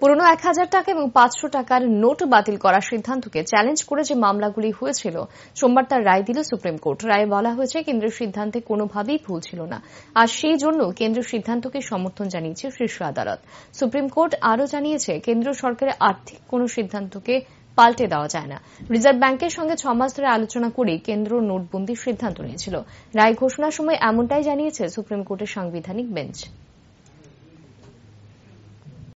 পুরনো এক হাজার টাকা এবং পাঁচশো টাকার নোট বাতিল করার সিদ্ধান্তকে চ্যালেঞ্জ করে যে মামলাগুলি হয়েছিল সোমবার তার রায় দিল সুপ্রিম কোর্ট রায়ে বলা হয়েছে কেন্দ্রের সিদ্ধান্তে কোনোভাবেই ভুল ছিল না আর সেই জন্য কেন্দ্রীয় সিদ্ধান্তকে সমর্থন জানিয়েছে শীর্ষ আদালত সুপ্রিম কোর্ট আরও জানিয়েছে কেন্দ্র সরকারের আর্থিক কোন সিদ্ধান্তকে পাল্টে দেওয়া যায় না রিজার্ভ ব্যাংকের সঙ্গে ছ মাস ধরে আলোচনা করে কেন্দ্র নোটবন্দির সিদ্ধান্ত নিয়েছিল রায় ঘোষণার সময় এমনটাই জানিয়েছে সুপ্রিম কোর্টের সাংবিধানিক বেঞ্চ